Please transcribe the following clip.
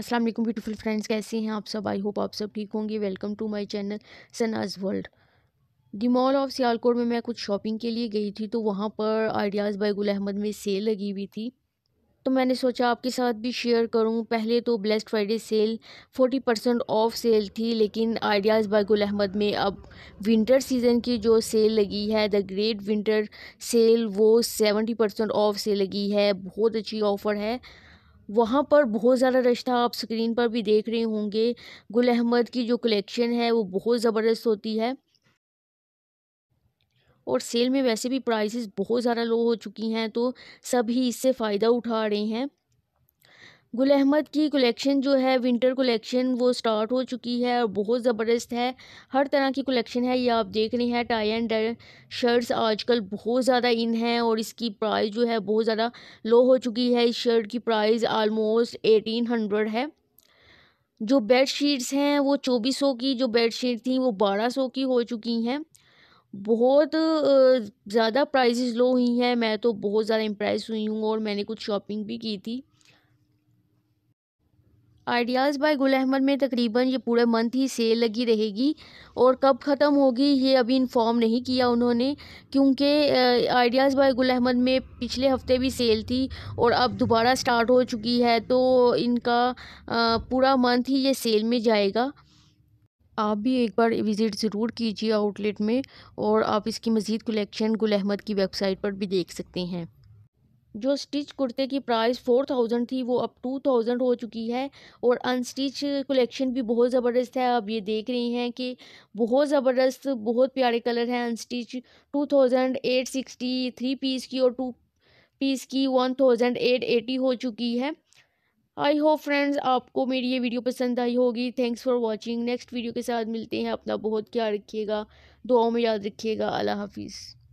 अस्सलाम वालेकुम beautiful friends कैसे हैं आप सब आई होप आप सब ठीक होंगे welcome to my channel Sanaz world the mall of Sialkot में मैं कुछ शॉपिंग के लिए गई थी तो वहाँ पर आइडियाज़ बाय गुल अहमद में सेल लगी हुई थी तो मैंने सोचा आपके साथ भी शेयर करूँ पहले तो blessed Friday sale forty percent off sale थी लेकिन आइडियाज़ बाय गुल अहमद में अब विंटर सीज़न की जो सेल लगी है द ग्रेट विंटर सेल वो सेवेंटी परसेंट ऑफ सेल लगी है बहुत अच्छी ऑफ़र है वहाँ पर बहुत ज़्यादा रश था आप स्क्रीन पर भी देख रहे होंगे गुल अहमद की जो कलेक्शन है वो बहुत ज़बरदस्त होती है और सेल में वैसे भी प्राइसेस बहुत ज़्यादा लो हो चुकी हैं तो सभी इससे फ़ायदा उठा रहे हैं गुल अहमद की कलेक्शन जो है विंटर कलेक्शन वो स्टार्ट हो चुकी है और बहुत ज़बरदस्त है हर तरह की कलेक्शन है ये आप देख रहे हैं टाई एंड शर्ट्स आजकल बहुत ज़्यादा इन हैं और इसकी प्राइस जो है बहुत ज़्यादा लो हो चुकी है इस शर्ट की प्राइस आलमोस्ट एटीन हंड्रेड है जो बेड शीट्स हैं वो चौबीस सौ की जो बेड शीट थी वो बारह सौ की हो चुकी हैं बहुत ज़्यादा प्राइजेज़ लो हुई हैं मैं तो बहुत ज़्यादा इम्प्रेस हुई हूँ और मैंने कुछ शॉपिंग भी की थी आइडियाज़ बाय गुल अहमद में तकरीबन ये पूरे मंथ ही सेल लगी रहेगी और कब ख़त्म होगी ये अभी इन्फॉर्म नहीं किया उन्होंने क्योंकि आइडियाज़ बाय गुल अहमद में पिछले हफ्ते भी सेल थी और अब दोबारा स्टार्ट हो चुकी है तो इनका पूरा मंथ ही ये सेल में जाएगा आप भी एक बार विज़िट ज़रूर कीजिए आउटलेट में और आप इसकी मज़ीद कलेक्शन गुल अहमद की वेबसाइट पर भी देख सकते हैं जो स्टिच कुर्ते की प्राइस फ़ोर थाउजेंड थी वो अब टू थाउजेंड हो चुकी है और अनस्टिच कलेक्शन भी बहुत ज़बरदस्त है आप ये देख रही हैं कि बहुत ज़बरदस्त बहुत प्यारे कलर हैं unstitch two thousand eight sixty three piece की और टू पीस की वन थाउजेंड एट एटी हो चुकी है आई होप फ्रेंड्स आपको मेरी ये वीडियो पसंद आई होगी thanks for watching next video के साथ मिलते हैं अपना बहुत ख्याल रखिएगा दुआओं में याद रखिएगा अल्लाह हाफिज़